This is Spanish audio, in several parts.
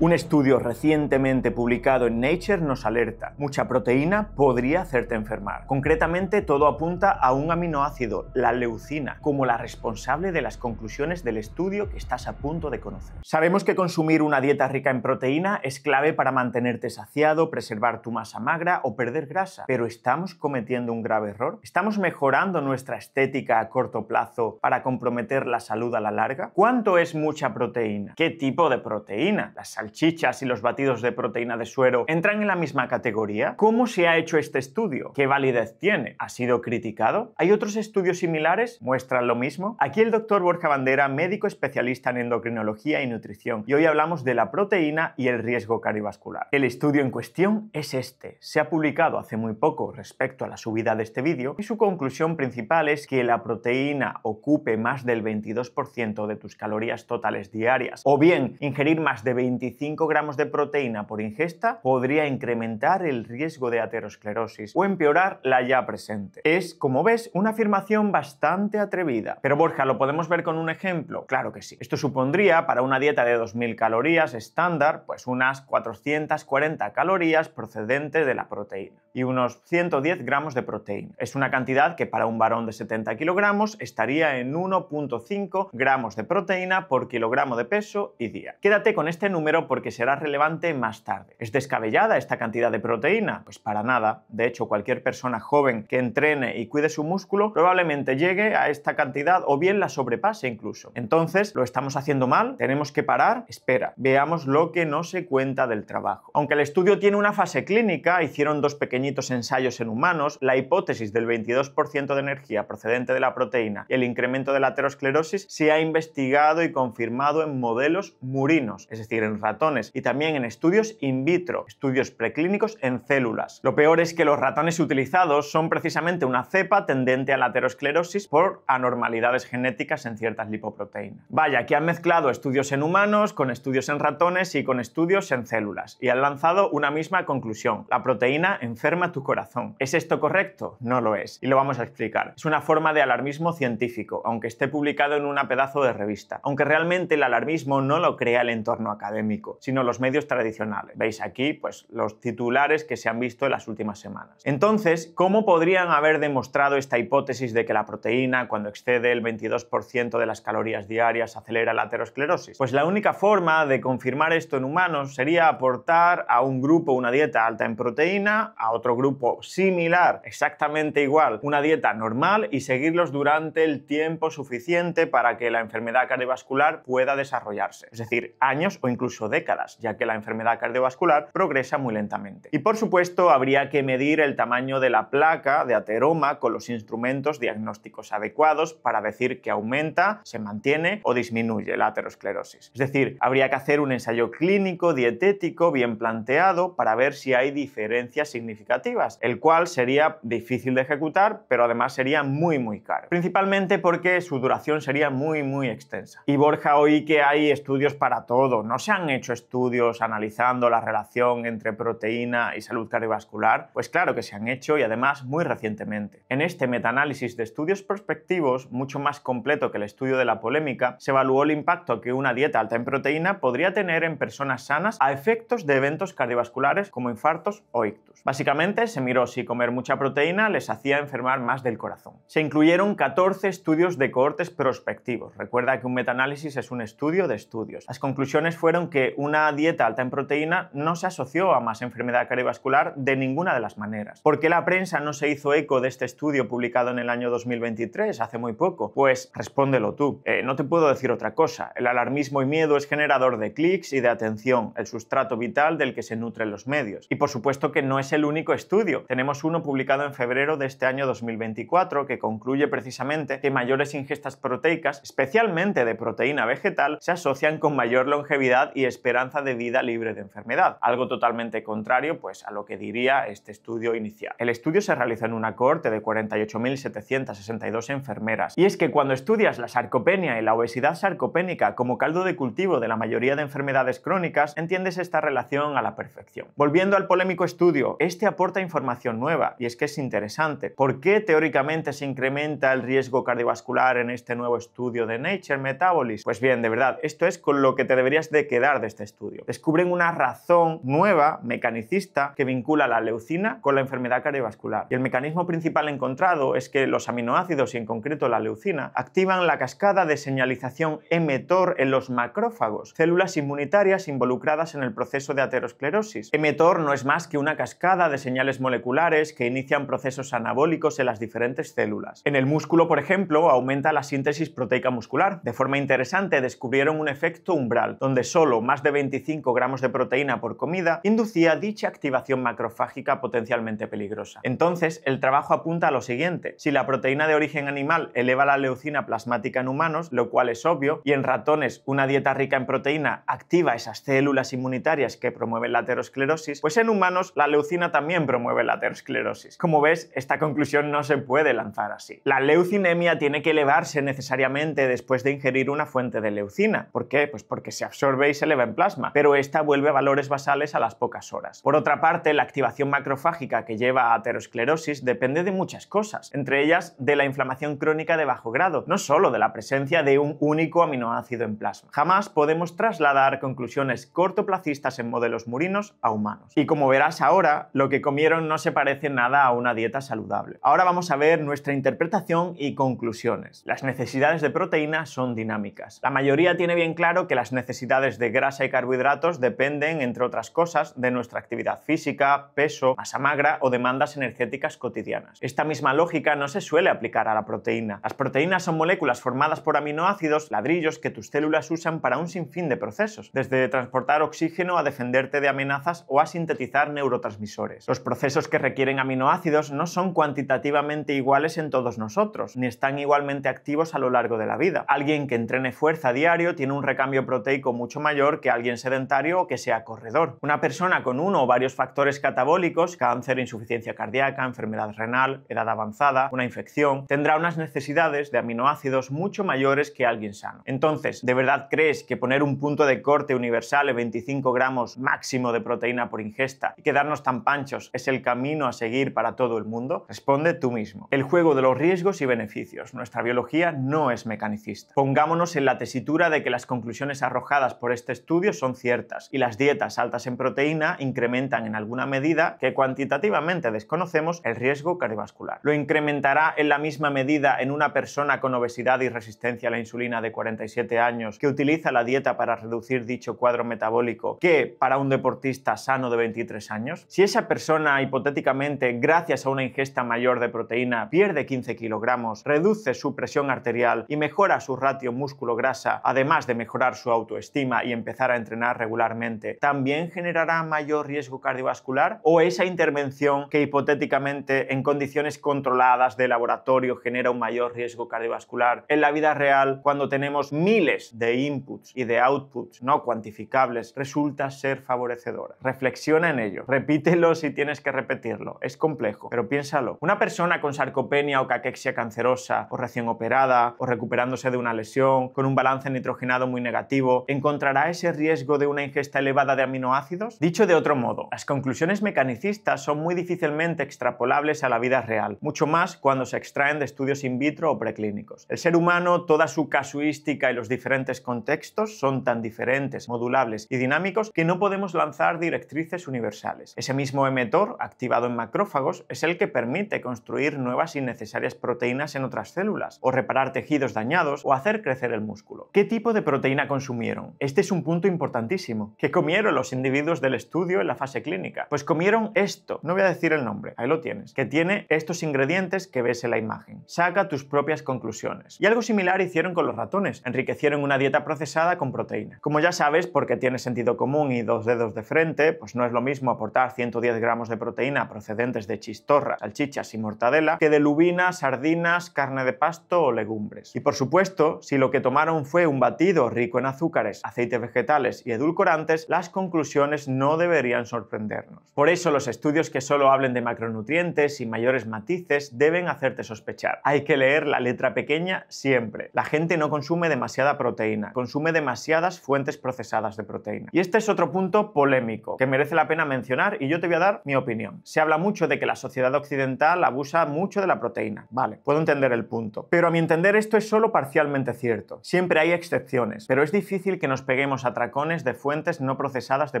Un estudio recientemente publicado en Nature nos alerta, mucha proteína podría hacerte enfermar. Concretamente, todo apunta a un aminoácido, la leucina, como la responsable de las conclusiones del estudio que estás a punto de conocer. Sabemos que consumir una dieta rica en proteína es clave para mantenerte saciado, preservar tu masa magra o perder grasa, pero ¿estamos cometiendo un grave error? ¿Estamos mejorando nuestra estética a corto plazo para comprometer la salud a la larga? ¿Cuánto es mucha proteína? ¿Qué tipo de proteína? Chichas y los batidos de proteína de suero entran en la misma categoría? ¿Cómo se ha hecho este estudio? ¿Qué validez tiene? ¿Ha sido criticado? ¿Hay otros estudios similares? ¿Muestran lo mismo? Aquí el doctor Borja Bandera, médico especialista en endocrinología y nutrición, y hoy hablamos de la proteína y el riesgo cardiovascular. El estudio en cuestión es este. Se ha publicado hace muy poco respecto a la subida de este vídeo y su conclusión principal es que la proteína ocupe más del 22% de tus calorías totales diarias o bien ingerir más de 25 gramos de proteína por ingesta podría incrementar el riesgo de aterosclerosis o empeorar la ya presente. Es, como ves, una afirmación bastante atrevida. Pero Borja, ¿lo podemos ver con un ejemplo? Claro que sí. Esto supondría para una dieta de 2.000 calorías estándar, pues unas 440 calorías procedente de la proteína y unos 110 gramos de proteína. Es una cantidad que para un varón de 70 kilogramos estaría en 1.5 gramos de proteína por kilogramo de peso y día. Quédate con este número porque será relevante más tarde. ¿Es descabellada esta cantidad de proteína? Pues para nada. De hecho, cualquier persona joven que entrene y cuide su músculo probablemente llegue a esta cantidad o bien la sobrepase incluso. Entonces, ¿lo estamos haciendo mal? ¿Tenemos que parar? Espera, veamos lo que no se cuenta del trabajo. Aunque el estudio tiene una fase clínica, hicieron dos pequeñitos ensayos en humanos, la hipótesis del 22% de energía procedente de la proteína y el incremento de la aterosclerosis se ha investigado y confirmado en modelos murinos, es decir, en ratos y también en estudios in vitro, estudios preclínicos en células. Lo peor es que los ratones utilizados son precisamente una cepa tendente a la aterosclerosis por anormalidades genéticas en ciertas lipoproteínas. Vaya, aquí han mezclado estudios en humanos con estudios en ratones y con estudios en células y han lanzado una misma conclusión. La proteína enferma tu corazón. ¿Es esto correcto? No lo es. Y lo vamos a explicar. Es una forma de alarmismo científico, aunque esté publicado en una pedazo de revista. Aunque realmente el alarmismo no lo crea el entorno académico sino los medios tradicionales. Veis aquí pues, los titulares que se han visto en las últimas semanas. Entonces, ¿cómo podrían haber demostrado esta hipótesis de que la proteína, cuando excede el 22% de las calorías diarias, acelera la aterosclerosis? Pues la única forma de confirmar esto en humanos sería aportar a un grupo una dieta alta en proteína, a otro grupo similar, exactamente igual, una dieta normal y seguirlos durante el tiempo suficiente para que la enfermedad cardiovascular pueda desarrollarse, es decir, años o incluso décadas, ya que la enfermedad cardiovascular progresa muy lentamente. Y por supuesto, habría que medir el tamaño de la placa de ateroma con los instrumentos diagnósticos adecuados para decir que aumenta, se mantiene o disminuye la aterosclerosis. Es decir, habría que hacer un ensayo clínico, dietético, bien planteado para ver si hay diferencias significativas, el cual sería difícil de ejecutar, pero además sería muy muy caro. Principalmente porque su duración sería muy muy extensa. Y Borja, oí que hay estudios para todo, no se hecho hecho estudios analizando la relación entre proteína y salud cardiovascular? Pues claro que se han hecho y además muy recientemente. En este metaanálisis de estudios prospectivos, mucho más completo que el estudio de la polémica, se evaluó el impacto que una dieta alta en proteína podría tener en personas sanas a efectos de eventos cardiovasculares como infartos o ictus. Básicamente se miró si comer mucha proteína les hacía enfermar más del corazón. Se incluyeron 14 estudios de cohortes prospectivos. Recuerda que un metaanálisis es un estudio de estudios. Las conclusiones fueron que una dieta alta en proteína no se asoció a más enfermedad cardiovascular de ninguna de las maneras. ¿Por qué la prensa no se hizo eco de este estudio publicado en el año 2023, hace muy poco? Pues respóndelo tú. Eh, no te puedo decir otra cosa. El alarmismo y miedo es generador de clics y de atención, el sustrato vital del que se nutren los medios. Y por supuesto que no es el único estudio. Tenemos uno publicado en febrero de este año 2024 que concluye precisamente que mayores ingestas proteicas, especialmente de proteína vegetal, se asocian con mayor longevidad y es esperanza de vida libre de enfermedad, algo totalmente contrario pues, a lo que diría este estudio inicial. El estudio se realizó en una corte de 48.762 enfermeras, y es que cuando estudias la sarcopenia y la obesidad sarcopénica como caldo de cultivo de la mayoría de enfermedades crónicas, entiendes esta relación a la perfección. Volviendo al polémico estudio, este aporta información nueva, y es que es interesante. ¿Por qué teóricamente se incrementa el riesgo cardiovascular en este nuevo estudio de Nature Metabolism? Pues bien, de verdad, esto es con lo que te deberías de quedar este estudio. Descubren una razón nueva, mecanicista, que vincula la leucina con la enfermedad cardiovascular. Y el mecanismo principal encontrado es que los aminoácidos y en concreto la leucina activan la cascada de señalización mTOR en los macrófagos, células inmunitarias involucradas en el proceso de aterosclerosis. mTOR no es más que una cascada de señales moleculares que inician procesos anabólicos en las diferentes células. En el músculo, por ejemplo, aumenta la síntesis proteica muscular. De forma interesante descubrieron un efecto umbral, donde solo más de 25 gramos de proteína por comida inducía dicha activación macrofágica potencialmente peligrosa. Entonces, el trabajo apunta a lo siguiente. Si la proteína de origen animal eleva la leucina plasmática en humanos, lo cual es obvio, y en ratones una dieta rica en proteína activa esas células inmunitarias que promueven la aterosclerosis, pues en humanos la leucina también promueve la aterosclerosis. Como ves, esta conclusión no se puede lanzar así. La leucinemia tiene que elevarse necesariamente después de ingerir una fuente de leucina. ¿Por qué? Pues porque se absorbe y se eleva plasma, pero esta vuelve a valores basales a las pocas horas. Por otra parte, la activación macrofágica que lleva a aterosclerosis depende de muchas cosas, entre ellas de la inflamación crónica de bajo grado, no solo de la presencia de un único aminoácido en plasma. Jamás podemos trasladar conclusiones cortoplacistas en modelos murinos a humanos. Y como verás ahora, lo que comieron no se parece nada a una dieta saludable. Ahora vamos a ver nuestra interpretación y conclusiones. Las necesidades de proteína son dinámicas. La mayoría tiene bien claro que las necesidades de grasa y carbohidratos dependen, entre otras cosas, de nuestra actividad física, peso, masa magra o demandas energéticas cotidianas. Esta misma lógica no se suele aplicar a la proteína. Las proteínas son moléculas formadas por aminoácidos, ladrillos que tus células usan para un sinfín de procesos, desde transportar oxígeno a defenderte de amenazas o a sintetizar neurotransmisores. Los procesos que requieren aminoácidos no son cuantitativamente iguales en todos nosotros, ni están igualmente activos a lo largo de la vida. Alguien que entrene fuerza a diario tiene un recambio proteico mucho mayor que alguien sedentario o que sea corredor. Una persona con uno o varios factores catabólicos, cáncer, insuficiencia cardíaca, enfermedad renal, edad avanzada, una infección, tendrá unas necesidades de aminoácidos mucho mayores que alguien sano. Entonces, ¿de verdad crees que poner un punto de corte universal de 25 gramos máximo de proteína por ingesta y quedarnos tan panchos es el camino a seguir para todo el mundo? Responde tú mismo. El juego de los riesgos y beneficios. Nuestra biología no es mecanicista. Pongámonos en la tesitura de que las conclusiones arrojadas por este estudio estudios son ciertas y las dietas altas en proteína incrementan en alguna medida que cuantitativamente desconocemos el riesgo cardiovascular. ¿Lo incrementará en la misma medida en una persona con obesidad y resistencia a la insulina de 47 años que utiliza la dieta para reducir dicho cuadro metabólico que para un deportista sano de 23 años? Si esa persona hipotéticamente, gracias a una ingesta mayor de proteína, pierde 15 kilogramos, reduce su presión arterial y mejora su ratio músculo-grasa, además de mejorar su autoestima y empezar a entrenar regularmente, ¿también generará mayor riesgo cardiovascular? ¿O esa intervención que hipotéticamente en condiciones controladas de laboratorio genera un mayor riesgo cardiovascular en la vida real cuando tenemos miles de inputs y de outputs no cuantificables resulta ser favorecedora? Reflexiona en ello, repítelo si tienes que repetirlo, es complejo, pero piénsalo. Una persona con sarcopenia o caquexia cancerosa o recién operada o recuperándose de una lesión con un balance nitrogenado muy negativo encontrará ese riesgo de una ingesta elevada de aminoácidos? Dicho de otro modo, las conclusiones mecanicistas son muy difícilmente extrapolables a la vida real, mucho más cuando se extraen de estudios in vitro o preclínicos. El ser humano, toda su casuística y los diferentes contextos son tan diferentes, modulables y dinámicos que no podemos lanzar directrices universales. Ese mismo emetor, activado en macrófagos, es el que permite construir nuevas y necesarias proteínas en otras células, o reparar tejidos dañados, o hacer crecer el músculo. ¿Qué tipo de proteína consumieron? Este es un punto importantísimo. Que comieron los individuos del estudio en la fase clínica? Pues comieron esto, no voy a decir el nombre, ahí lo tienes, que tiene estos ingredientes que ves en la imagen. Saca tus propias conclusiones. Y algo similar hicieron con los ratones, enriquecieron una dieta procesada con proteína. Como ya sabes, porque tiene sentido común y dos dedos de frente, pues no es lo mismo aportar 110 gramos de proteína procedentes de chistorra, salchichas y mortadela que de lubina, sardinas, carne de pasto o legumbres. Y por supuesto, si lo que tomaron fue un batido rico en azúcares, aceite vegetal, y edulcorantes, las conclusiones no deberían sorprendernos. Por eso los estudios que solo hablen de macronutrientes y mayores matices deben hacerte sospechar. Hay que leer la letra pequeña siempre. La gente no consume demasiada proteína, consume demasiadas fuentes procesadas de proteína. Y este es otro punto polémico que merece la pena mencionar y yo te voy a dar mi opinión. Se habla mucho de que la sociedad occidental abusa mucho de la proteína. Vale, puedo entender el punto. Pero a mi entender esto es solo parcialmente cierto. Siempre hay excepciones, pero es difícil que nos peguemos a de fuentes no procesadas de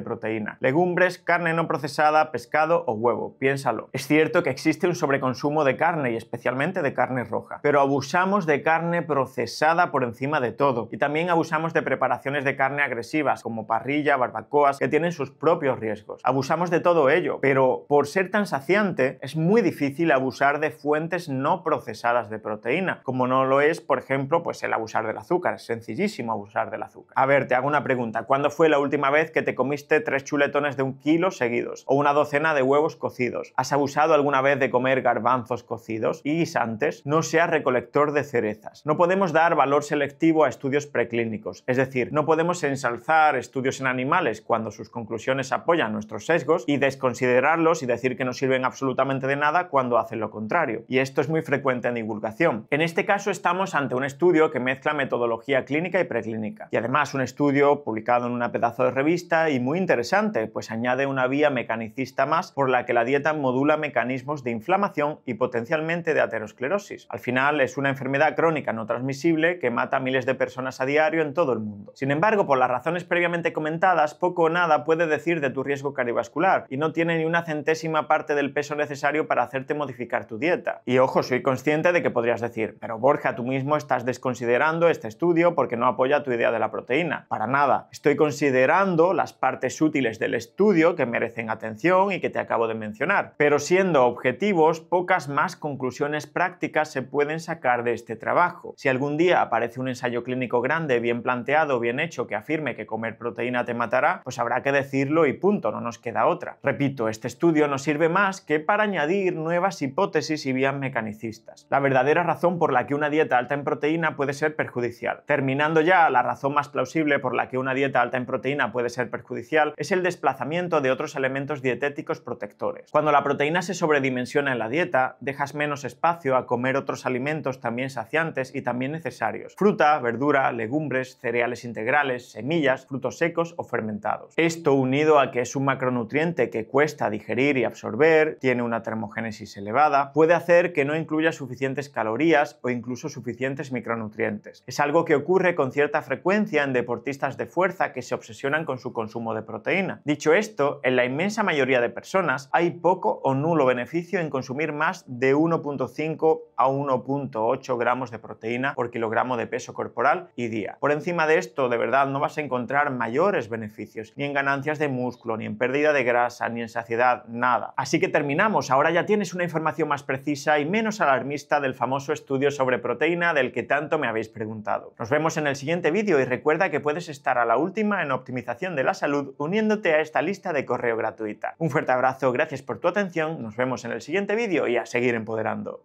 proteína. Legumbres, carne no procesada, pescado o huevo. Piénsalo. Es cierto que existe un sobreconsumo de carne y especialmente de carne roja, pero abusamos de carne procesada por encima de todo. Y también abusamos de preparaciones de carne agresivas como parrilla, barbacoas, que tienen sus propios riesgos. Abusamos de todo ello, pero por ser tan saciante es muy difícil abusar de fuentes no procesadas de proteína, como no lo es, por ejemplo, pues el abusar del azúcar. Es sencillísimo abusar del azúcar. A ver, te hago una pregunta. ¿cuándo fue la última vez que te comiste tres chuletones de un kilo seguidos o una docena de huevos cocidos? ¿Has abusado alguna vez de comer garbanzos cocidos y guisantes? No seas recolector de cerezas. No podemos dar valor selectivo a estudios preclínicos, es decir, no podemos ensalzar estudios en animales cuando sus conclusiones apoyan nuestros sesgos y desconsiderarlos y decir que no sirven absolutamente de nada cuando hacen lo contrario. Y esto es muy frecuente en divulgación. En este caso estamos ante un estudio que mezcla metodología clínica y preclínica. Y además un estudio publicado en una pedazo de revista y muy interesante, pues añade una vía mecanicista más por la que la dieta modula mecanismos de inflamación y potencialmente de aterosclerosis. Al final es una enfermedad crónica no transmisible que mata a miles de personas a diario en todo el mundo. Sin embargo, por las razones previamente comentadas, poco o nada puede decir de tu riesgo cardiovascular y no tiene ni una centésima parte del peso necesario para hacerte modificar tu dieta. Y ojo, soy consciente de que podrías decir, pero Borja, tú mismo estás desconsiderando este estudio porque no apoya tu idea de la proteína. Para nada, estoy considerando las partes útiles del estudio que merecen atención y que te acabo de mencionar. Pero siendo objetivos, pocas más conclusiones prácticas se pueden sacar de este trabajo. Si algún día aparece un ensayo clínico grande, bien planteado, bien hecho, que afirme que comer proteína te matará, pues habrá que decirlo y punto, no nos queda otra. Repito, este estudio no sirve más que para añadir nuevas hipótesis y vías mecanicistas. La verdadera razón por la que una dieta alta en proteína puede ser perjudicial. Terminando ya, la razón más plausible por la que una una dieta alta en proteína puede ser perjudicial es el desplazamiento de otros elementos dietéticos protectores. Cuando la proteína se sobredimensiona en la dieta, dejas menos espacio a comer otros alimentos también saciantes y también necesarios. Fruta, verdura, legumbres, cereales integrales, semillas, frutos secos o fermentados. Esto unido a que es un macronutriente que cuesta digerir y absorber, tiene una termogénesis elevada, puede hacer que no incluya suficientes calorías o incluso suficientes micronutrientes. Es algo que ocurre con cierta frecuencia en deportistas de fuerza que se obsesionan con su consumo de proteína. Dicho esto, en la inmensa mayoría de personas hay poco o nulo beneficio en consumir más de 1.5 a 1.8 gramos de proteína por kilogramo de peso corporal y día. Por encima de esto, de verdad, no vas a encontrar mayores beneficios, ni en ganancias de músculo, ni en pérdida de grasa, ni en saciedad, nada. Así que terminamos, ahora ya tienes una información más precisa y menos alarmista del famoso estudio sobre proteína del que tanto me habéis preguntado. Nos vemos en el siguiente vídeo y recuerda que puedes estar a la última en optimización de la salud uniéndote a esta lista de correo gratuita. Un fuerte abrazo, gracias por tu atención, nos vemos en el siguiente vídeo y a seguir empoderando.